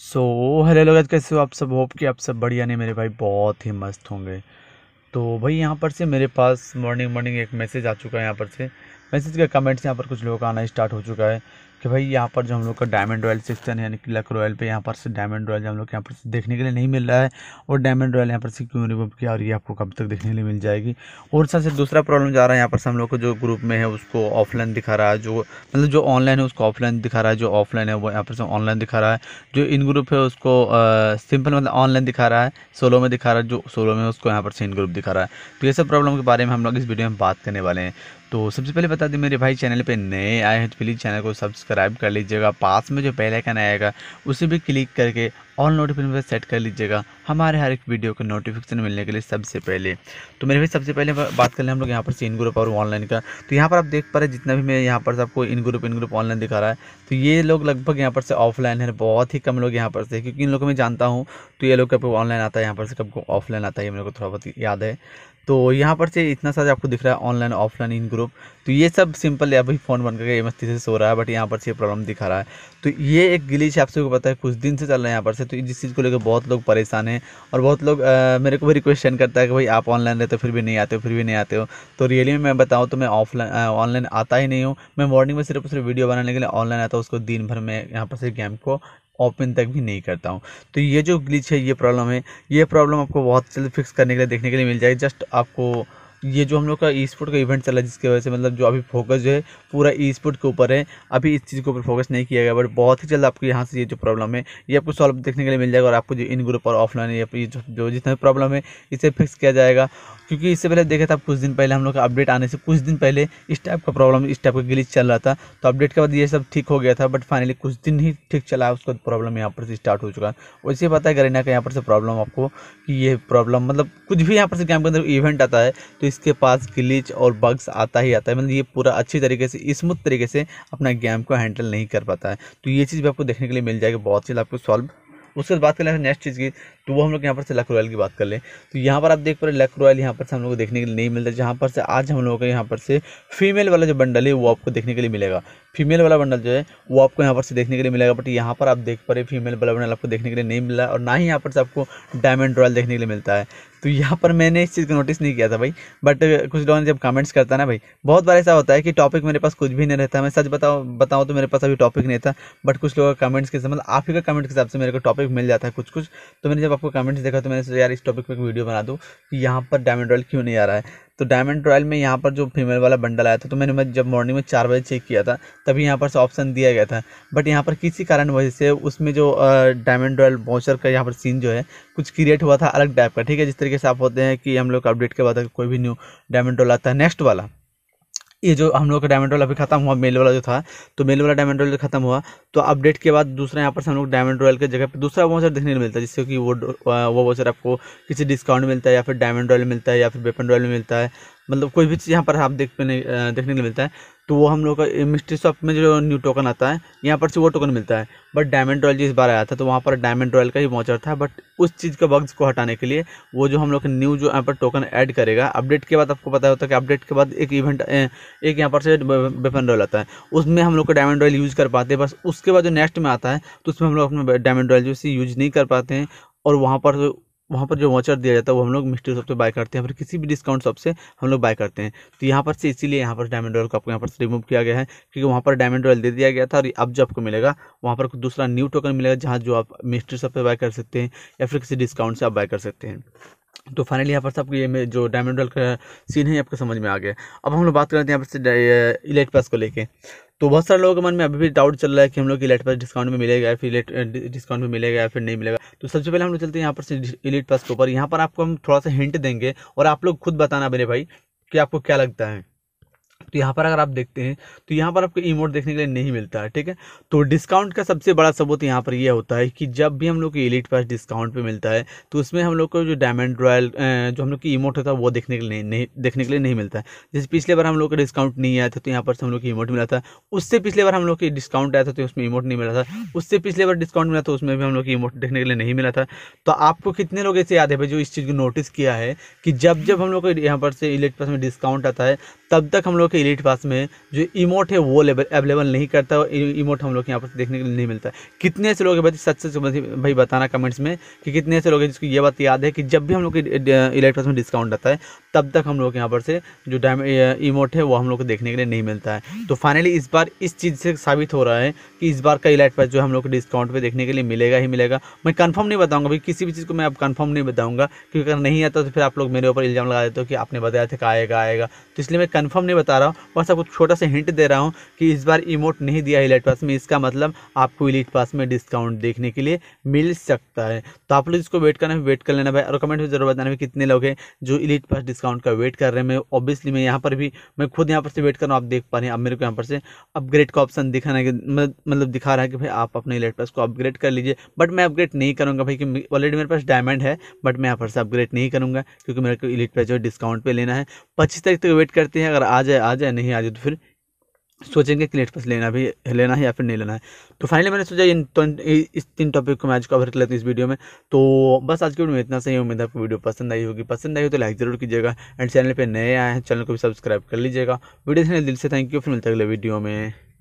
so hello लोग कैसे हो आप सब होप कि आप सब बढ़िया नहीं मेरे भाई बहुत ही मस्त होंगे तो भाई यहाँ पर से मेरे पास मॉर्निंग मॉर्निंग एक मैसेज आ चुका है यहाँ पर से मैसेज का कमेंट्स यहाँ पर कुछ लोगों का आना स्टार्ट हो चुका है कि भाई यहाँ पर जो हम लोग का डायमंड रॉयल सेक्शन है यानी कि लक रॉयल पे यहाँ पर से डायमंड रॉयल हम लोग यहाँ पर देखने के लिए नहीं मिल रहा है और डायमंड रॉयल यहाँ पर से क्यों रिमूव किया और ये आपको कब तक देखने के लिए मिल जाएगी और सबसे दूसरा प्रॉब्लम जा रहा है यहाँ पर से हम लोग को जो ग्रुप में है उसको ऑफलाइन दिखा रहा है जो मतलब जो ऑनलाइन है उसको ऑफलाइन दिखा रहा है जो ऑफलाइन है वो यहाँ पर से ऑनलाइन दिखा रहा है जो इन ग्रुप है उसको सिंपल मतलब ऑनलाइन दिखा रहा है सोलो में दिखा रहा है जो सोलो में उसको यहाँ पर से इन ग्रुप दिखा रहा है तो ये सब प्रॉब्लम के बारे में हम लोग इस वीडियो में बात करने वाले हैं तो सबसे पहले बता बता दें मेरे भाई चैनल पे नए आए हैं तो प्लीज़ चैनल को सब्सक्राइब कर लीजिएगा पास में जो पहले नया आएगा उसे भी क्लिक करके ऑल नोटिफिकेशन पर सेट कर लीजिएगा हमारे हर एक वीडियो का नोटिफिकेशन मिलने के लिए सबसे पहले तो मेरे भाई सबसे पहले बात कर लें हम लोग यहाँ पर इन ग्रुप और ऑनलाइन का तो यहाँ पर आप देख पा रहे जितना भी मैं यहाँ पर सबको in group in group online दिखा रहा है तो ये लोग लगभग यहाँ पर से ऑफलाइन है बहुत ही कम लोग यहाँ पर से क्योंकि इन लोगों को मैं जानता हूँ तो ये लोग कब ऑनलाइन आता है यहाँ पर से कब ऑफलाइन आता है मेरे को थोड़ा बहुत याद है तो यहाँ पर से इतना सारा आपको दिख रहा है ऑनलाइन ऑफलाइन इन ग्रुप तो ये सब सिंपल अभी फ़ोन बन करके मस्ती से सो रहा है बट यहाँ पर से प्रॉब्लम दिखा रहा है तो ये एक गिलीच आप सबको पता है कुछ दिन से चल रहा है यहाँ पर से तो जिस चीज़ को लेकर बहुत लोग परेशान हैं और बहुत लोग आ, मेरे को भी रिक्वेस्ट सेंड करता है कि भाई आप ऑनलाइन रहते हो फिर भी नहीं आते हो फिर भी नहीं आते हो तो रियली में मैं बताऊँ तो मैं ऑफलाइन ऑनलाइन आता ही नहीं हूँ मैं मॉर्निंग में सिर्फ सिर्फ वीडियो बनाने के लिए ऑनलाइन आता हूँ उसको दिन भर में यहाँ पर से गेम को ओपन तक भी नहीं करता हूँ तो ये जो ग्लिच है ये प्रॉब्लम है ये प्रॉब्लम आपको बहुत जल्द फिक्स करने के लिए देखने के लिए मिल जाएगी जस्ट आपको ये जो हम लोग का ई स्पोर्ट का इवेंट चला जिसकी वजह से मतलब जो अभी फोकस जो है पूरा ई स्पोर्ट के ऊपर है अभी इस चीज़ के ऊपर फोकस नहीं किया गया बट बहुत ही जल्द आपको यहाँ से ये जो प्रॉब्लम है ये आपको सॉल्व देखने के लिए मिल जाएगा और आपको जो इन ग्रुप और ऑफलाइन या जो जितना भी प्रॉब्लम है इसे फिक्स किया जाएगा क्योंकि इससे पहले देखा था कुछ दिन पहले हम लोग का अपडेट आने से कुछ दिन पहले इस टाइप का प्रॉब्लम इस टाइप का गिलीच चल रहा था तो अपडेट के बाद ये सब ठीक हो गया था बट फाइनली कुछ दिन ही ठीक चला है उसका प्रॉब्लम यहाँ पर से स्टार्ट हो चुका है वैसे पता है करीना का यहाँ पर से प्रॉब्लम आपको कि ये प्रॉब्लम मतलब कुछ भी यहाँ पर से गेम के अंदर इवेंट आता है तो इसके पास ग्लिच और बग्स आता ही आता है मतलब ये पूरा अच्छी तरीके से स्मूथ तरीके से अपना गेम को हैंडल नहीं कर पाता है तो ये चीज़ भी आपको देखने के लिए मिल जाएगी बहुत चीज़ आपको सॉल्व उसके बाद बात करें नेक्स्ट चीज़ की तो वो हम लोग यहाँ पर से लक रॉयल की बात कर लें तो यहाँ पर आप देख पा रहे लक रॉयल यहाँ पर से हम लोग को देखने के लिए नहीं मिलता जहाँ पर से आज हम लोगों को यहाँ पर से फीमेल वाला जो बंडल है वो आपको देखने के लिए मिलेगा फीमेल वाला बंडल जो है वो आपको यहाँ पर से देखने के लिए मिलेगा बट यहाँ पर आप देख पा रहे फीमेल वाला बंडल आपको देखने के लिए नहीं मिला और ना ही यहाँ पर से आपको डायमंड रॉयल देखने के लिए मिलता है तो यहाँ पर मैंने इस चीज़ को नोटिस नहीं किया था भाई बट कुछ लोगों ने जब कमेंट्स करता ना भाई बहुत बार ऐसा होता है कि टॉपिक मेरे पास कुछ भी नहीं रहता मैं सच बताऊँ बताऊँ तो मेरे पास अभी टॉपिक नहीं था बट कुछ लोगों का कमेंट्स के मतलब आप ही का कमेंट के हिसाब से मेरे को टॉपिक मिल जाता है कुछ कुछ तो मैंने जब जब आपको कमेंट्स देखा तो मैंने सोचा यार इस टॉपिक पे एक वीडियो बना दूँ कि यहाँ पर डायमंड रॉयल क्यों नहीं आ रहा है तो डायमंड रॉयल में यहाँ पर जो फीमेल वाला बंडल आया था तो मैंने मैं जब मॉर्निंग में चार बजे चेक किया था तभी यहाँ पर से ऑप्शन दिया गया था बट यहाँ पर किसी कारण वजह से उसमें जो डायमंड रॉयल वाउचर का यहाँ पर सीन जो है कुछ क्रिएट हुआ था अलग टाइप का ठीक है जिस तरीके से आप होते हैं कि हम लोग अपडेट के बाद कोई भी न्यू डायमंड रॉयल आता है नेक्स्ट वाला ये जो हम लोग का डायमंड रॉयल अभी खत्म हुआ मेल वाला जो था तो मेल वाला डायमंड रॉयल खत्म हुआ तो अपडेट के बाद दूसरा यहाँ पर हम लोग डायमंड रॉयल के जगह पर दूसरा वाउचर देखने को मिलता है जिससे कि वो वो वाउचर आपको किसी डिस्काउंट मिलता है या फिर डायमंड रॉयल मिलता है या फिर वेपन रॉयल मिलता है मतलब कोई भी चीज़ यहाँ पर आप देख देखने को मिलता है तो वो हम लोग का मिस्ट्री शॉप में जो न्यू टोकन आता है यहाँ पर से वो टोकन मिलता है बट डायमंड रॉयल जिस बार आया था तो वहाँ पर डायमंड रॉयल का ही मॉचर था बट उस चीज़ के बग्स को हटाने के लिए वो जो हम लोग न्यू जो यहाँ पर टोकन ऐड करेगा अपडेट के बाद आपको पता होता है कि अपडेट के बाद एक इवेंट एक यहाँ पर से वेपन रॉयल आता है उसमें हम लोग का डायमंड रॉयल यूज़ कर पाते हैं बस उसके बाद जो नेक्स्ट में आता है तो उसमें हम लोग अपना डायमंड रॉयल जो यूज़ नहीं कर पाते हैं और वहाँ पर वहाँ पर जो वाचर दिया जाता है वो हम लोग मिस्ट्री शॉप से बाय करते हैं फिर किसी भी डिस्काउंट शॉप से हम लोग बाय करते हैं तो यहाँ पर से इसीलिए यहाँ पर डायमंड रॉयल को आपको यहाँ पर रिमूव किया गया है क्योंकि वहाँ पर डायमंड रॉयल दे दिया गया था और अब जो आपको मिलेगा वहाँ पर दूसरा न्यू टोकन मिलेगा जहाँ जो आप मिस्ट्री शॉप पर बाय कर सकते हैं या फिर किसी डिस्काउंट से आप बाय कर सकते हैं तो फाइनली यहाँ पर सबको आपको ये जो डायमंड रॉयल का सीन है आपको समझ में आ गया अब हम लोग बात करते हैं यहाँ पर से पास को लेकर तो बहुत सारे लोगों के मन में अभी भी डाउट चल रहा है कि हम लोग की इलेट पास डिस्काउंट में मिलेगा या फिर डिस्काउंट uh, में मिलेगा या फिर नहीं मिलेगा तो सबसे पहले हम लोग चलते हैं यहाँ पर से इलेट पास के ऊपर यहाँ पर आपको हम थोड़ा सा हिंट देंगे और आप लोग खुद बताना मेरे भाई कि आपको क्या लगता है तो यहाँ पर अगर आप देखते हैं तो यहाँ पर आपको इमोट देखने के लिए नहीं मिलता है ठीक है तो डिस्काउंट का सबसे बड़ा सबूत यहाँ पर यह होता है कि जब भी हम लोग को एलिट पास डिस्काउंट पे मिलता है तो उसमें हम लोग को जो डायमंड रॉयल जो हम लोग की इमोट होता है वो देखने के लिए नहीं देखने के लिए नहीं मिलता है जैसे पिछले बार हम लोग का डिस्काउंट नहीं आया था तो यहाँ पर हम लोग को इमोट मिला था उससे पिछले बार हम लोग को डिस्काउंट आया था तो उसमें इमोट नहीं मिला था उससे पिछले बार डिस्काउंट मिला था तो उसमें भी हम लोग की इमोट देखने के लिए नहीं मिला था तो आपको कितने लोग ऐसे याद है भाई जो इस चीज़ को नोटिस किया है कि जब जब हम लोग को यहाँ पर से इलेक्ट पास में डिस्काउंट आता है तब तक हम लोग के इलीट पास में जो इमोट है वो अवेलेबल नहीं करता और इमोट हम लोग के यहाँ पर देखने के लिए नहीं मिलता कितने से लोग भाई सच सच भाई बताना कमेंट्स में कि कितने से लोग हैं जिसको ये बात याद है कि जब भी हम लोग इलेक्ट पास में डिस्काउंट आता है तब तक हम लोग यहाँ पर से जो डैम इमोट है वो हम लोग को देखने के लिए नहीं मिलता है तो फाइनली इस बार इस चीज़ से साबित हो रहा है कि इस बार का इलाइट पास जो हम लोग को डिस्काउंट पर देखने के लिए मिलेगा ही मिलेगा मैं कन्फर्म नहीं बताऊँगा भाई किसी भी चीज़ को मैं अब कन्फर्म नहीं बताऊँगा क्योंकि अगर नहीं आता तो फिर आप लोग मेरे ऊपर इल्ज़ाम लगा देते हो कि आपने बताया था कि आएगा आएगा तो इसलिए मैं कंफर्म नहीं बता रहा हूँ बस आपको छोटा सा हिंट दे रहा हूँ कि इस बार इमोट नहीं दिया इलेट पास में इसका मतलब आपको इलेट पास में डिस्काउंट देखने के लिए मिल सकता है तो आप लोग इसको वेट करना है वेट कर लेना भाई और कमेंट में जरूर बताना भाई कितने लोग हैं जो इलीट पास डिस्काउंट का वेट कर रहे हैं मैं ऑब्वियसली मैं यहाँ पर भी मैं खुद यहाँ पर से वेट कर रहा हूँ आप देख पा रहे हैं अब मेरे को यहाँ पर से अपग्रेड का ऑप्शन दिखाना है मतलब दिखा रहा है कि भाई आप अपने इलेट पास को अपग्रेड कर लीजिए बट मैं अपग्रेड नहीं करूँगा भाई कि ऑलरेडी मेरे पास डायमंड है बट मैं यहाँ पर से अपग्रेड नहीं करूँगा क्योंकि मेरे को इलीट पास जो है डिस्काउंट पर लेना है पच्चीस तारीख तक वेट करते हैं अगर आ जाए आ जाए नहीं आ जाए तो फिर सोचेंगे कि नेट लेना भी लेना है या फिर नहीं लेना है तो फाइनली मैंने सोचा इन तो, इस तीन टॉपिक को मैं आज कवर कर हूँ इस वीडियो में तो बस आज की वीडियो में इतना सही उम्मीद है आपको वीडियो पसंद आई होगी पसंद आई हो तो लाइक जरूर कीजिएगा एंड चैनल पर नए आए हैं चैनल को भी सब्सक्राइब कर लीजिएगा वीडियो देखने दिल से थैंक यू फिर मिलते अगले वीडियो में